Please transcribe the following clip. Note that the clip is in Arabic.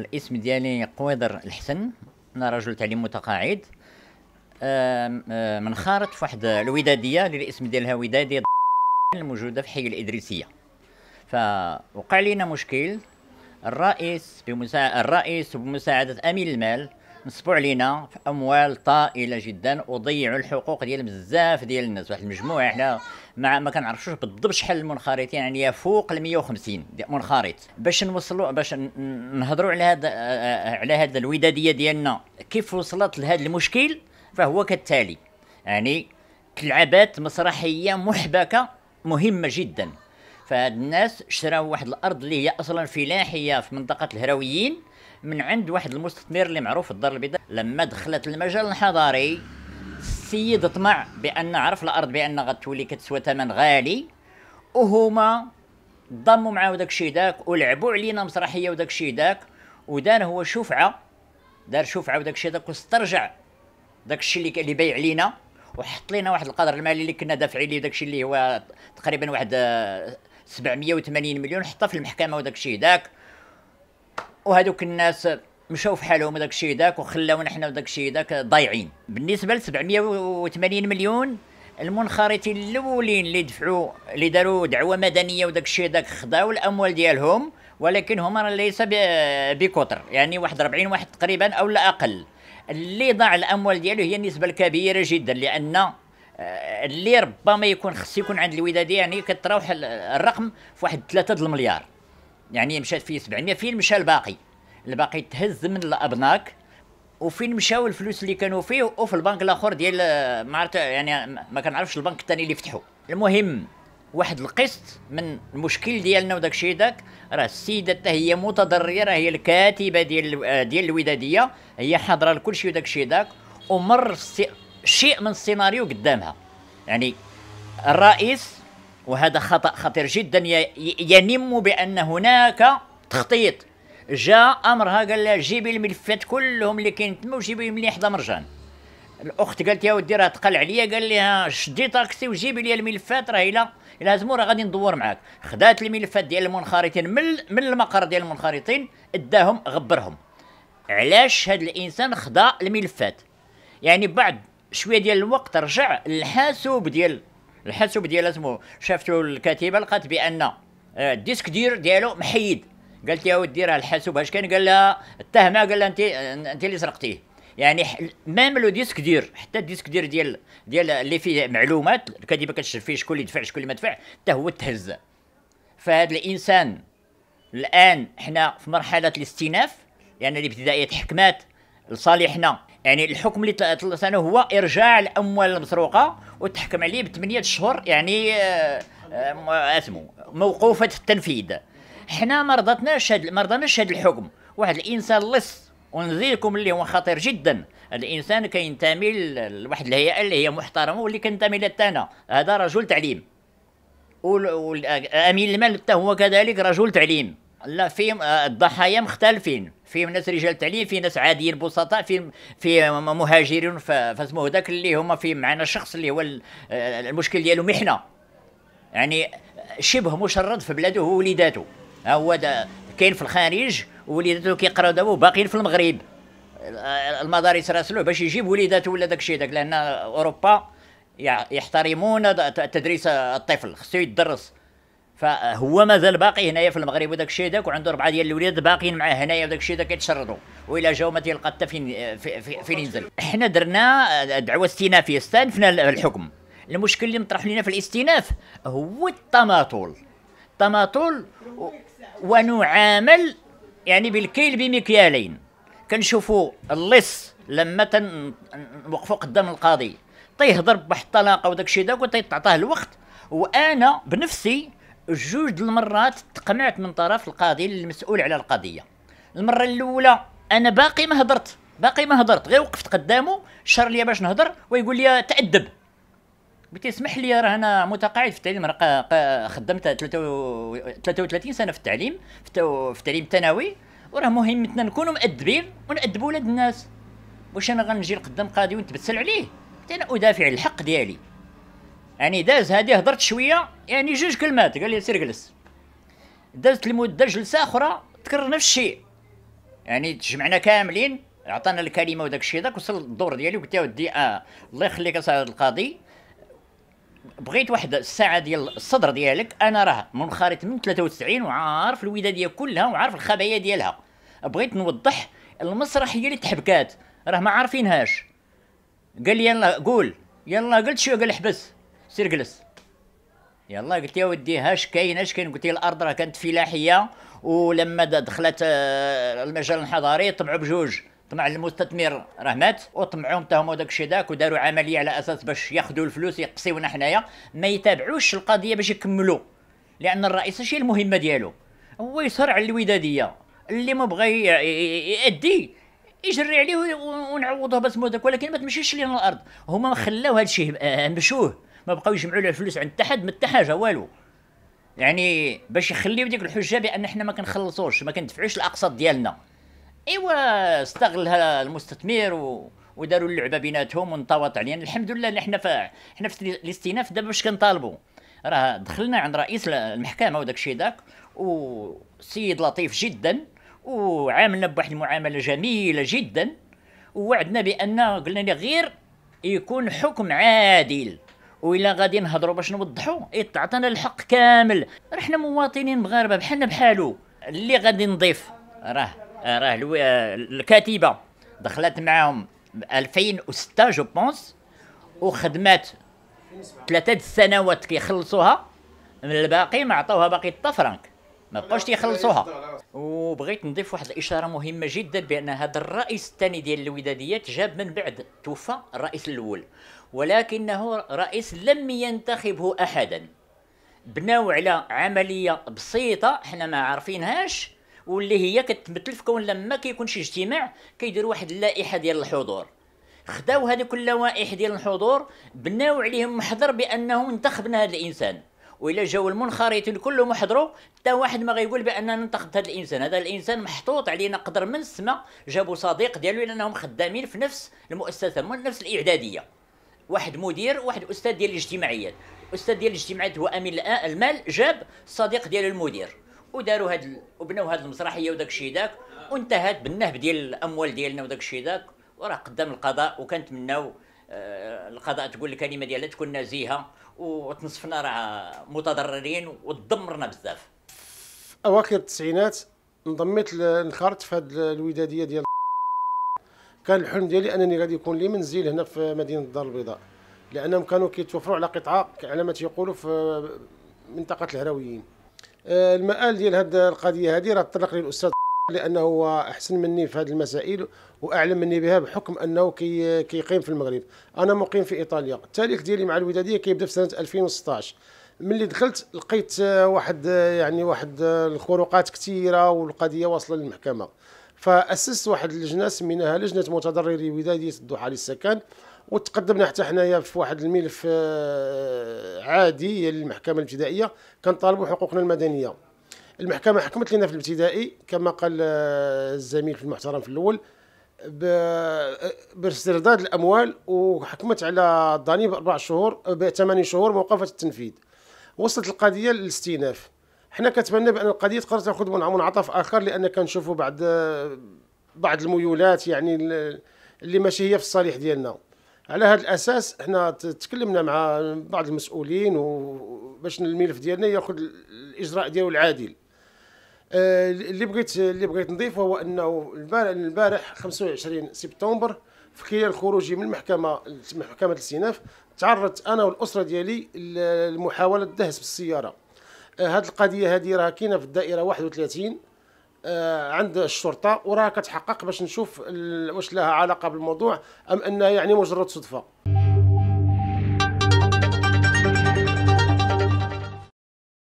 الاسم ديالي قويضر الحسن انا رجل تعليم متقاعد منخرط في واحد الوداديه اللي الاسم ديالها وداديه الموجوده في حي الادريسيه فوقع لينا مشكل الرئيس بمساعده الرئيس بمساعده امين المال مسبوع علينا في اموال طائله جدا وضيعوا الحقوق ديال بزاف ديال الناس واحد المجموعه احنا ما ما كنعرفوش بالضبط شحال المنخرطين يعني فوق ال 150 منخرط باش نوصلوا باش نهضروا على هذا على هذا الوداديه ديالنا كيف وصلت لهذا المشكل فهو كالتالي يعني تلعبات مسرحيه محبكه مهمه جدا فهاد الناس شراو واحد الارض اللي هي اصلا فلاحيه في منطقه الهرويين من عند واحد المستثمر اللي معروف في الدار البيضاء لما دخلت المجال الحضاري السيد طمع بان عرف الارض بان غتولي كتسوى ثمن غالي وهما ضموا معاه داك الشيء داك ولعبوا علينا مسرحيه وداك الشيء داك ودار هو شفعه دار شفعه وداك الشيء داك واسترجع داك الشيء اللي اللي بايع علينا وحط لنا واحد القدر المالي اللي كنا دافعين ليه داك الشيء اللي هو تقريبا واحد 780 آه، مليون حطها في المحكمه وداك الشيء داك وهذوك الناس مشاو في حالهم وداك الشيء ذاك وخلاونا حنا وداك الشيء ذاك ضايعين بالنسبه ل 780 مليون المنخرطين الاولين اللي دفعوا اللي داروا دعوه مدنيه وداك الشيء ذاك خداو الاموال ديالهم ولكن هما ليس بكثر يعني واحد 40 واحد تقريبا او لا اقل اللي ضاع الاموال ديالو هي النسبه الكبيره جدا لان آه، اللي ربما يكون خص يكون عند الوداديه يعني كتراوح الرقم في واحد 3 المليار يعني مشات فيه 700 فين مشى الباقي الباقي تهز من الابناك وفين مشاو الفلوس اللي كانوا فيه وفي البنك الاخر ديال آه، ما عرفت يعني ما كنعرفش البنك الثاني اللي فتحوا المهم واحد القسط من المشكل ديالنا وداك الشيء داك راه السيده حتى هي متضرره هي الكاتبه ديال آه، ديال الوداديه هي حاضره لكل شيء وداك الشيء داك ومر شيء من السيناريو قدامها يعني الرئيس وهذا خطأ خطير جدا ينم بأن هناك تخطيط جاء امرها قال لها جيبي الملفات كلهم اللي كاين تما وجيبيهم لي حدا مرجان الاخت قالت يا ودي راه تقال عليا قال لها شدي طاكسي وجيبي لي الملفات راه الا الى هزمو راه غادي ندور معاك خدات الملفات ديال المنخرطين من من المقر ديال المنخرطين اداهم غبرهم علاش هذا الانسان خدا الملفات يعني بعد شويه ديال الوقت رجع للحاسوب ديال الحاسوب ديالها سمو شافتو الكتيبه لقات بان آه، الديسك دير ديالو محيد قالت يا ودي راه الحاسوب اش كان قال لها التهمه قال لها انت انت اللي سرقتيه يعني ميم لو ديسك دير حتى الديسك دير ديال ديال اللي فيه معلومات الكتيبه كتشرف فيه شكون اللي دفع شكون اللي ما دفع حتى هو تهز فهاد الانسان الان حنا في مرحله الاستئناف يعني الابتدائيه حكمات لصالحنا يعني الحكم اللي انا هو ارجاع الاموال المسروقه وتحكم عليه بثمانيه شهور يعني آه، آه، اسمو موقوفه التنفيذ حنا ما رضتناش ما رضناش هذا الحكم واحد الانسان لص ونزيدكم اللي هو خطير جدا الانسان كينتمي لواحد الهيئه اللي هي محترمه واللي كنتمي لها انا هذا رجل تعليم امين المال حتى هو كذلك رجل تعليم لا فيهم آه، الضحايا مختلفين فيهم ناس رجال تعليم في ناس عاديين بسطاء في في مهاجرين فاسمه ذاك اللي هما في معنا شخص اللي هو آه، المشكل ديالو محنه يعني شبه مشرد في بلاده هو وليداتو ها هو كاين في الخارج وليداتو كيقراو دابا وباقيين في المغرب آه، المدارس راسلوه باش يجيب وليداته ولا داك الشيء داك لان اوروبا يحترمون تدريس الطفل خصو يدرس فهو مازال باقي هنايا في المغرب وداك الشيء داك وعنده اربعه ديال الاولاد باقيين معاه هنايا وداك الشيء داك كيتشردوا والا جاو ما تيلقى حتى فين فين ينزل حنا درنا دعوه استئنافيه استأنفنا الحكم المشكل اللي مطرح لنا في الاستئناف هو التماطل التماطل ونعامل يعني بالكيل بمكيالين كنشوفوا اللص لما تنوقفوا قدام القاضي تيهضر بواحد الطلاقه وداك الشيء داك وتيتعطاه الوقت وانا بنفسي جوج المرات تقمعت من طرف القاضي المسؤول على القضيه المره الاولى انا باقي ما هضرت باقي ما هضرت غير وقفت قدامه شر لي باش نهضر ويقول لي تادب قلت اسمح لي راه انا متقاعد في التعليم راه خدمت 33 سنه في التعليم في التعليم الثانوي وراه مهمتنا نكونوا مؤدبين ونأدبوا ولاد الناس واش انا غنجي لقدام قاضي ونتبسل عليه انا ادافع الحق ديالي يعني داز هادي هضرت شويه يعني جوج كلمات قال لي سير جلس دازت المده جلسه اخرى تكرر نفس الشيء يعني تجمعنا كاملين عطانا الكلمه وداك الشيء داك وصل الدور ديالي وقلت يا ودي اه الله يخليك اسعد القاضي بغيت واحد الساعه ديال الصدر ديالك انا راه منخرط من 93 وعارف الوداديه كلها وعارف الخبايا ديالها بغيت نوضح المسرحيه اللي تحبكات راه ما عارفينهاش قال لي يلا قول يلا قلت شو قال حبس سير جلس يلا قلت يا ودي هاش كاين اش كاين قلت لي الارض راه كانت فلاحيه ولما دخلت آه، المجال الحضاري طمعوا بجوج طمع المستثمر راه مات وطمعوا حتى هما داك الشيء داك وداروا عمليه على اساس باش ياخذوا الفلوس يقصيونا حنايا ما يتابعوش القضيه باش يكملوا لان الرئيس شي المهمه ديالو هو يسهر على الوداديه اللي ما بغى يأدي يجري عليه ونعوضوه بس ولكن ما تمشيش لينا الارض هما خلاو هذا الشيء آه، مشوه ما بقاو يجمعوا له الفلوس عند حد ما حاجه والو يعني باش يخليو ديك الحجه بان حنا ما كنخلصوش ما كندفعوش الاقساط ديالنا ايوا استغلها المستثمر و... وداروا اللعبه بيناتهم ونطوط علينا الحمد لله اللي حنا ف... حنا في الاستئناف دابا باش كنطالبوا راه دخلنا عند رئيس المحكمه وداك الشيء داك وسيد لطيف جدا وعاملنا بواحد المعامله جميله جدا ووعدنا بان قلنا لي غير يكون حكم عادل وإلا غادي نهضروا باش نوضحوا إيه، يتعطينا الحق كامل راه حنا مواطنين مغاربه بحالنا بحالو اللي غادي نضيف راه راه الكاتبة دخلت معاهم 2006 جو بونس وخدمات ثلاثه السنوات كيخلصوها من الباقي ما عطاوها باقي 6 فرانك ما بقاوش وبغيت نضيف واحد الاشاره مهمه جدا بان هذا الرئيس الثاني ديال الوداديات جاب من بعد توفى الرئيس الاول ولكنه رئيس لم ينتخبه احدا بناو على عمليه بسيطه حنا ما عارفينهاش واللي هي كتمثل في كون لما كيكونش شي اجتماع كيدير واحد اللائحه ديال الحضور خداو هذوك اللوائح ديال الحضور بناو عليهم محضر بانه انتخبنا هذا الانسان والا جاو المنخرطين كلهم حضروا حتى واحد ما غيقول باننا ننتقد هذا الانسان هذا الانسان محطوط علينا قدر من السماء جابوا صديق ديالو لانهم خدامين في نفس المؤسسه من نفس الاعداديه واحد مدير واحد استاذ ديال الاجتماعيات استاذ ديال الاجتماعيات هو امين المال جاب الصديق ديالو المدير وداروا هاد وبنوا وبناو هاد المسرحيه وداك الشيء داك وانتهت بالنهب ديال الاموال ديالنا وداك الشيء داك وراه قدام القضاء وكنتمناو آه القضاء تقول الكلمه ديالها تكون نزيهه وتنصفنا راه متضررين وتدمرنا بزاف اواخر التسعينات انضميت انخرطت في هذه الوداديه ديال كان الحلم ديالي انني غادي يكون لي منزل هنا في مدينه الدار البيضاء لانهم كانوا كيتوفروا على قطعه على ما تيقولوا في منطقه الهراويين آه، المآل ديال هذه القضيه هذه راه تطرق للاستاذ لانه هو احسن مني في هذه المسائل واعلم مني بها بحكم انه كي كيقيم في المغرب انا مقيم في ايطاليا التاريخ ديالي مع الوداديه كيبدا في سنه 2016 ملي دخلت لقيت واحد يعني واحد الخروقات كثيره والقضيه واصله للمحكمه فاسست واحد اللجنه سميناها لجنه متضرري وداديه الضحى للسكن وتقدمنا حتى حنايا في واحد الملف آه، عادي للمحكمه الابتدائيه كنطالبوا حقوقنا المدنيه المحكمه حكمت لنا في الابتدائي كما قال آه، الزميل في المحترم في الاول باسترداد الاموال وحكمت على الضاني باربع شهور آه، بثماني شهور موقفه التنفيذ وصلت القضيه للاستئناف حنا كنتمنى بان القضيه تقدر تاخذ منعطف اخر لان كنشوفوا بعض آه، بعض الميولات يعني اللي ماشي هي في الصالح ديالنا على هذا الاساس حنا تكلمنا مع بعض المسؤولين وباش الملف ديالنا ياخذ الاجراء ديالو العادل آه، اللي بغيت اللي بغيت نضيفه هو انه البارح 25 سبتمبر في خلال خروجي من المحكمه محكمه الاستئناف تعرضت انا والاسره ديالي لمحاوله دهس بالسياره هذه آه، القضيه هذه راه كاينه في الدائره 31 آه، عند الشرطه وراها كتحقق باش نشوف واش لها علاقه بالموضوع ام انها يعني مجرد صدفه